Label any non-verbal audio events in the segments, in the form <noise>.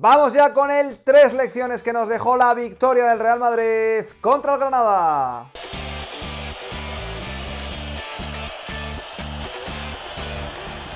Vamos ya con el tres lecciones que nos dejó la victoria del Real Madrid contra el Granada.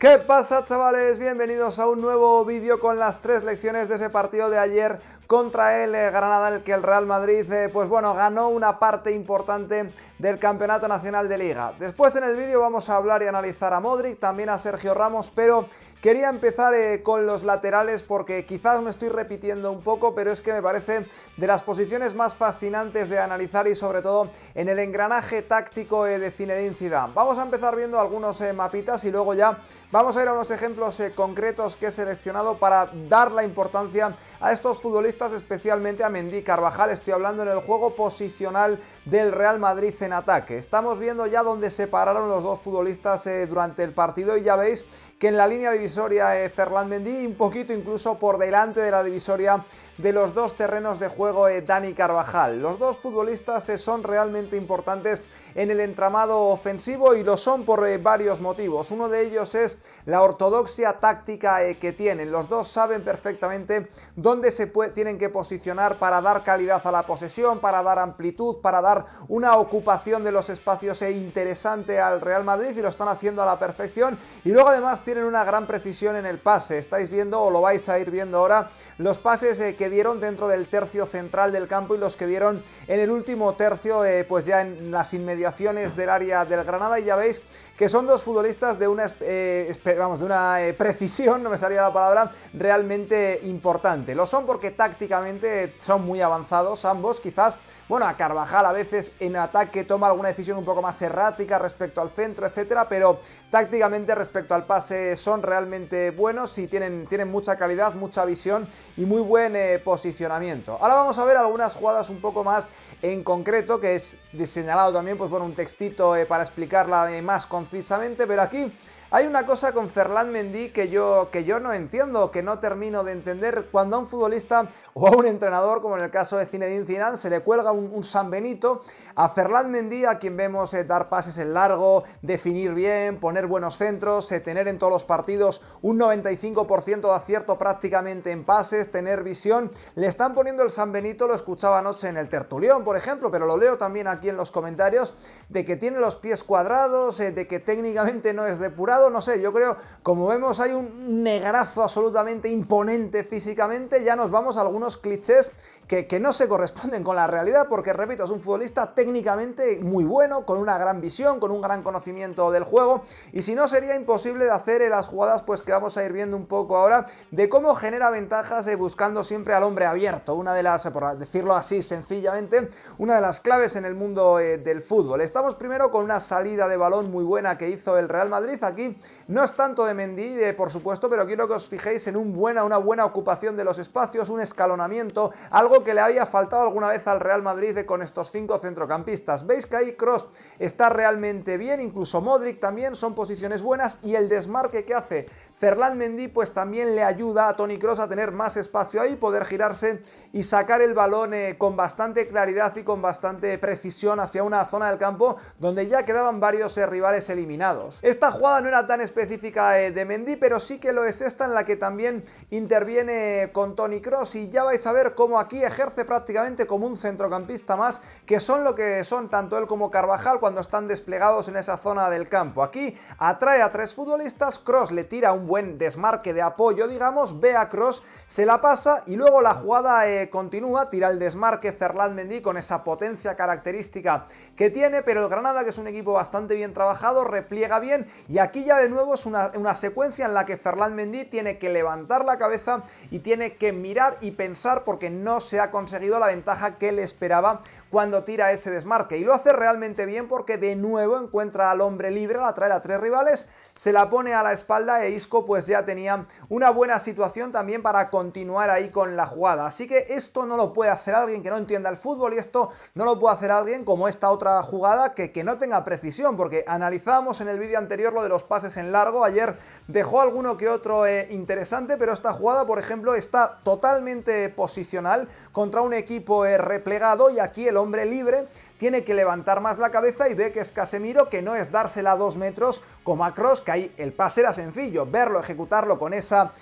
¿Qué pasa chavales? Bienvenidos a un nuevo vídeo con las tres lecciones de ese partido de ayer contra el eh, Granada, el que el Real Madrid, eh, pues bueno, ganó una parte importante del Campeonato Nacional de Liga. Después en el vídeo vamos a hablar y analizar a Modric, también a Sergio Ramos, pero quería empezar eh, con los laterales porque quizás me estoy repitiendo un poco, pero es que me parece de las posiciones más fascinantes de analizar y sobre todo en el engranaje táctico de Zinedine Zidane. Vamos a empezar viendo algunos mapitas y luego ya vamos a ir a unos ejemplos concretos que he seleccionado para dar la importancia a estos futbolistas especialmente a Mendy Carvajal. Estoy hablando en el juego posicional del Real Madrid en ataque. Estamos viendo ya dónde separaron los dos futbolistas eh, durante el partido y ya veis que en la línea divisoria de Ferland Mendy, un poquito incluso por delante de la divisoria de los dos terrenos de juego Dani Carvajal. Los dos futbolistas eh, son realmente importantes en el entramado ofensivo y lo son por eh, varios motivos. Uno de ellos es la ortodoxia táctica eh, que tienen. Los dos saben perfectamente dónde se tienen que posicionar para dar calidad a la posesión, para dar amplitud, para dar una ocupación de los espacios interesante al Real Madrid y lo están haciendo a la perfección. Y luego además tienen una gran precisión en el pase. Estáis viendo o lo vais a ir viendo ahora los pases eh, que dieron dentro del tercio central del campo y los que dieron en el último tercio, eh, pues ya en las inmediaciones del área del Granada. Y ya veis que son dos futbolistas de una, eh, de una precisión, <laughs> no me salía la palabra, realmente importante. Lo son porque tácticamente son muy avanzados ambos, quizás, bueno, a Carvajal a veces en ataque toma alguna decisión un poco más errática respecto al centro, etcétera, pero tácticamente respecto al pase eh, son realmente buenos y tienen, tienen, mucha calidad, mucha visión y muy buen eh, posicionamiento. Ahora vamos a ver algunas jugadas un poco más en concreto, que es señalado también pues, bueno, un textito eh, para explicarla más concisamente, pero aquí hay una cosa con Ferland Mendy que yo, que yo no entiendo, que no termino de entender cuando a un futbolista o a un entrenador, como en el caso de Zinedine Zidane, se le cuelga un, San Benito a Ferland Mendy, a quien vemos eh, dar pases en largo, definir bien, poner buenos centros, eh, tener en todos los partidos un 95% de acierto prácticamente en pases, tener visión. Le están poniendo el San Benito, lo escuchaba anoche en el Tertulión, por ejemplo, pero lo leo también aquí en los comentarios, de que tiene los pies cuadrados, eh, de que técnicamente no es depurado, no sé, yo creo, como vemos hay un negrazo absolutamente imponente físicamente, ya nos vamos a algunos clichés que, no se corresponden con la realidad, porque repito, es un futbolista técnicamente muy bueno, con una gran visión, con un gran conocimiento del juego, y si no sería imposible de hacer las jugadas pues que vamos a ir viendo un poco ahora, de cómo genera ventajas eh, buscando siempre al hombre abierto, una de las, por decirlo así sencillamente, una de las claves en el mundo eh, del fútbol. Estamos primero con una salida de balón muy buena que hizo el Real Madrid, aquí no es tanto de Mendy, eh, por supuesto, pero quiero que os fijéis en una buena ocupación de los espacios, un escalonamiento, algo que le había faltado alguna vez al Real Madrid con estos cinco centrocampistas. Veis que ahí Cross está realmente bien, incluso Modric también, son posiciones buenas y el desmarque que hace Ferland Mendy pues también le ayuda a Tony Cross a tener más espacio ahí, poder girarse y sacar el balón eh, con bastante claridad y con bastante precisión hacia una zona del campo donde ya quedaban varios eh, rivales eliminados. Esta jugada no era tan específica eh, de Mendy, pero sí que lo es esta en la que también interviene con Tony Cross y ya vais a ver cómo aquí ejerce prácticamente como un centrocampista más, que son lo que son tanto él como Carvajal cuando están desplegados en esa zona del campo. Aquí atrae a tres futbolistas, Cross le tira un buen desmarque de apoyo, digamos, ve a Cross, se la pasa y luego la jugada eh, continúa, tira el desmarque Ferland Mendy con esa potencia característica que tiene, pero el Granada, que es un equipo bastante bien trabajado, repliega bien y aquí ya de nuevo es una, secuencia en la que Ferland Mendy tiene que levantar la cabeza y tiene que mirar y pensar porque no se ha conseguido la ventaja que le esperaba cuando tira ese desmarque y lo hace realmente bien porque de nuevo encuentra al hombre libre, la trae a tres rivales, se la pone a la espalda e Isco pues ya tenía una buena situación también para continuar ahí con la jugada. Así que esto no lo puede hacer alguien que no entienda el fútbol y esto no lo puede hacer alguien como esta otra jugada que, que no tenga precisión, porque analizábamos en el vídeo anterior lo de los pases en largo, ayer dejó alguno que otro eh, interesante, pero esta jugada por ejemplo está totalmente posicional contra un equipo eh, replegado y aquí el hombre libre tiene que levantar más la cabeza y ve que es Casemiro, que no es dársela a dos metros como a Cross, que ahí el pase era sencillo, verlo, ejecutarlo con esa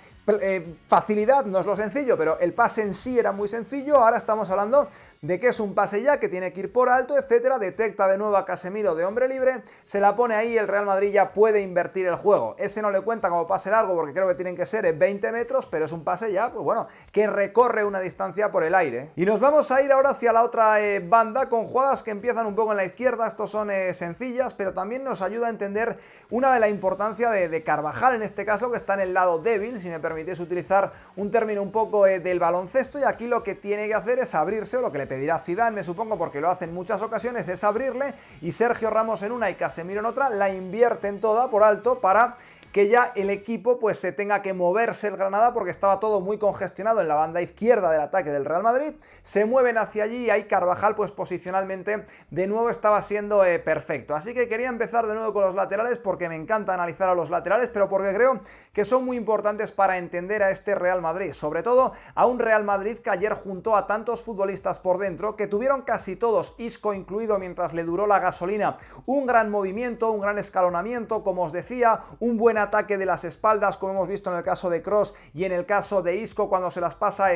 eh, facilidad no es lo sencillo, pero el pase en sí era muy sencillo. Ahora estamos hablando de que es un pase ya que tiene que ir por alto, etcétera, detecta de nuevo a Casemiro de hombre libre, se la pone ahí y el Real Madrid ya puede invertir el juego. Ese no le cuenta como pase largo porque creo que tienen que ser 20 metros, pero es un pase ya, pues bueno, que recorre una distancia por el aire. Y nos vamos a ir ahora hacia la otra eh, banda con jugadas que empiezan un poco en la izquierda, estos son eh, sencillas, pero también nos ayuda a entender una de la importancia de, Carvajal en este caso, que está en el lado débil, si me permitís utilizar un término un poco eh, del baloncesto, y aquí lo que tiene que hacer es abrirse o lo que le dirá Zidane, me supongo, porque lo hace en muchas ocasiones, es abrirle y Sergio Ramos en una y Casemiro en otra la invierten toda por alto para que ya el equipo pues se tenga que moverse el Granada porque estaba todo muy congestionado en la banda izquierda del ataque del Real Madrid. Se mueven hacia allí y ahí Carvajal pues posicionalmente de nuevo estaba siendo eh, perfecto. Así que quería empezar de nuevo con los laterales porque me encanta analizar a los laterales, pero porque creo que son muy importantes para entender a este Real Madrid, sobre todo a un Real Madrid que ayer juntó a tantos futbolistas por dentro que tuvieron casi todos, Isco incluido mientras le duró la gasolina, un gran movimiento, un gran escalonamiento, como os decía, un buen ataque de las espaldas, como hemos visto en el caso de Cross y en el caso de Isco cuando se las pasa a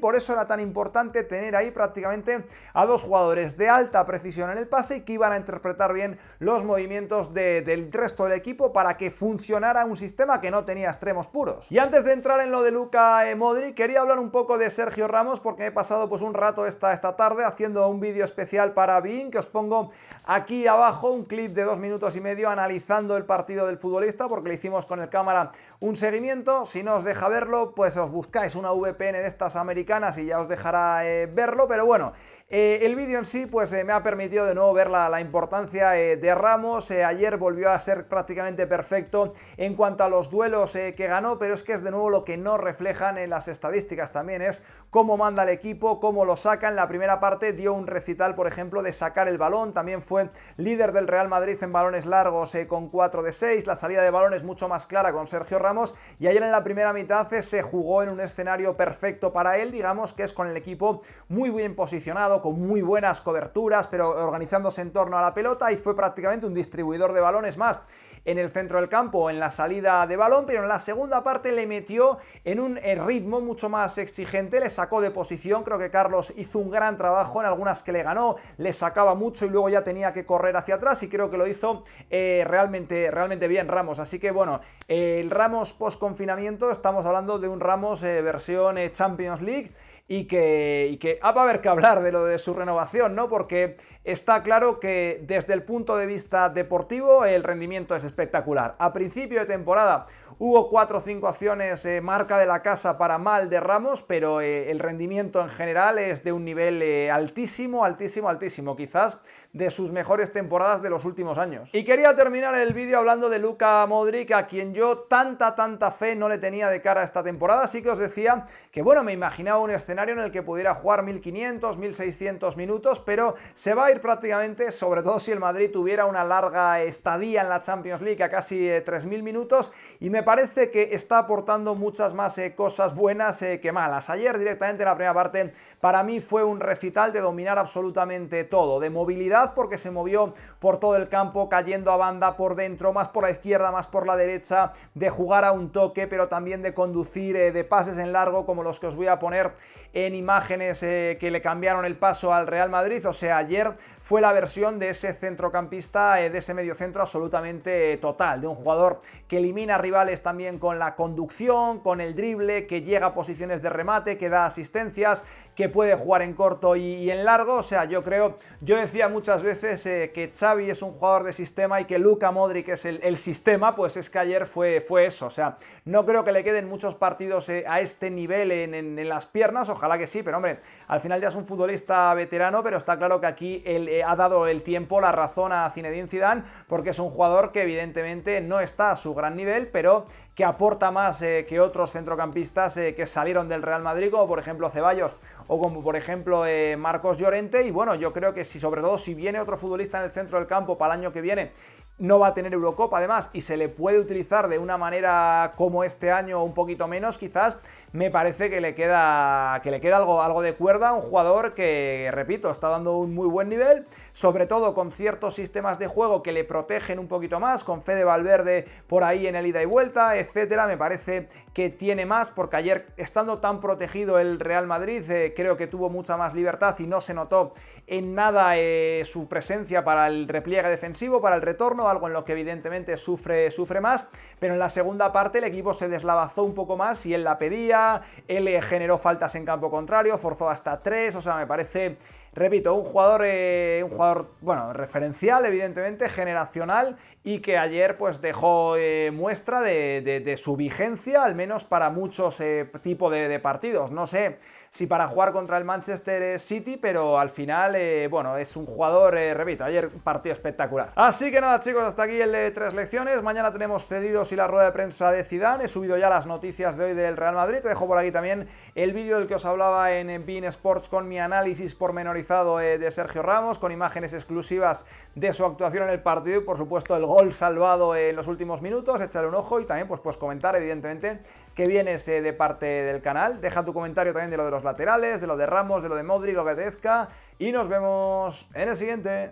Por eso era tan importante tener ahí prácticamente a dos jugadores de alta precisión en el pase y que iban a interpretar bien los movimientos del resto del equipo para que funcionara un sistema que no tenía extremos puros. Y antes de entrar en lo de Luca eh, Modri quería hablar un poco de Sergio Ramos porque he pasado pues un rato esta, esta tarde haciendo un vídeo especial para Bin, que os pongo aquí abajo, un clip de dos minutos y medio analizando el partido del futbolista porque hicimos con el cámara un seguimiento. Si no os deja verlo, pues os buscáis una VPN de estas americanas y ya os dejará eh, verlo. Pero bueno, eh, el vídeo en sí pues eh, me ha permitido de nuevo ver la, importancia de Ramos. ayer volvió a ser prácticamente perfecto en cuanto a los duelos que ganó, pero es que es de nuevo lo que no reflejan en las estadísticas también. Es cómo manda el equipo, cómo lo saca. En la primera parte dio un recital, por ejemplo, de sacar el balón. También fue líder del Real Madrid en balones largos con 4 de 6. La salida de balones mucho más clara con Sergio Ramos y ayer en la primera mitad se jugó en un escenario perfecto para él, digamos que es con el equipo muy bien posicionado, con muy buenas coberturas, pero organizándose en torno a la pelota y fue prácticamente un distribuidor de balones más en el centro del campo, en la salida de balón, pero en la segunda parte le metió en un eh, ritmo mucho más exigente, le sacó de posición, creo que Carlos hizo un gran trabajo en algunas que le ganó, le sacaba mucho y luego ya tenía que correr hacia atrás y creo que lo hizo eh, realmente, realmente bien Ramos. Así que bueno, el Ramos post-confinamiento, estamos hablando de un Ramos eh, versión Champions League y que, y que ah, va a haber que hablar de lo de su renovación, ¿no? Porque Está claro que desde el punto de vista deportivo el rendimiento es espectacular. A principio de temporada Hubo cuatro o cinco acciones eh, marca de la casa para mal de Ramos, pero eh, el rendimiento en general es de un nivel eh, altísimo, altísimo, altísimo. Quizás de sus mejores temporadas de los últimos años. Y quería terminar el vídeo hablando de Luca Modric, a quien yo tanta, tanta fe no le tenía de cara a esta temporada, así que os decía que, bueno, me imaginaba un escenario en el que pudiera jugar 1500, 1600 minutos, pero se va a ir prácticamente, sobre todo si el Madrid tuviera una larga estadía en la Champions League a casi 3000 minutos, y me me parece que está aportando muchas más eh, cosas buenas eh, que malas. Ayer directamente en la primera parte para mí fue un recital de dominar absolutamente todo, de movilidad porque se movió por todo el campo, cayendo a banda, por dentro, más por la izquierda, más por la derecha, de jugar a un toque, pero también de conducir, eh, de pases en largo como los que os voy a poner en imágenes eh, que le cambiaron el paso al Real Madrid. O sea, ayer fue la versión de ese centrocampista, eh, de ese mediocentro absolutamente eh, total, de un jugador que elimina rivales también con la conducción, con el drible, que llega a posiciones de remate, que da asistencias, que puede jugar en corto y, en largo. O sea, yo creo, yo decía muchas veces eh, que Xavi es un jugador de sistema y que Luka Modric es el, sistema, pues es que ayer fue, fue eso. O sea, no creo que le queden muchos partidos eh, a este nivel en, las piernas, ojalá que sí, pero hombre, al final ya es un futbolista veterano, pero está claro que aquí él, eh, ha dado el tiempo, la razón a Zinedine Zidane, porque es un jugador que evidentemente no está a su gran nivel, pero que aporta más eh, que otros centrocampistas eh, que salieron del Real Madrid, como por ejemplo Ceballos o como por ejemplo eh, Marcos Llorente. Y bueno, yo creo que si sobre todo si viene otro futbolista en el centro del campo para el año que viene, no va a tener Eurocopa además y se le puede utilizar de una manera como este año un poquito menos quizás, me parece que le queda, que le queda algo, algo de cuerda a un jugador que, repito, está dando un muy buen nivel sobre todo con ciertos sistemas de juego que le protegen un poquito más, con Fede Valverde por ahí en el ida y vuelta, etcétera. Me parece que tiene más, porque ayer, estando tan protegido el Real Madrid, eh, creo que tuvo mucha más libertad y no se notó en nada eh, su presencia para el repliegue defensivo, para el retorno, algo en lo que evidentemente sufre, sufre más, pero en la segunda parte el equipo se deslavazó un poco más y él la pedía, él eh, generó faltas en campo contrario, forzó hasta tres, o sea, me parece Repito, un jugador, eh, un jugador, bueno, referencial, evidentemente, generacional, y que ayer pues dejó eh, muestra de, su vigencia, al menos para muchos eh, tipos de, partidos. No sé si para jugar contra el Manchester City, pero al final, bueno, es un jugador, repito, ayer un partido espectacular. Así que nada, chicos, hasta aquí el de tres lecciones. Mañana tenemos cedidos y la rueda de prensa de Zidane. He subido ya las noticias de hoy del Real Madrid. Te dejo por aquí también el vídeo del que os hablaba en Bean Sports con mi análisis pormenorizado eh, de Sergio Ramos, con imágenes exclusivas de su actuación en el partido y por supuesto el gol salvado en los últimos minutos. Echarle un ojo y también pues, pues comentar evidentemente que vienes eh, de parte del canal. Deja tu comentario también de lo de los laterales, de lo de Ramos, de lo de Modri, lo que te Y nos vemos en el siguiente.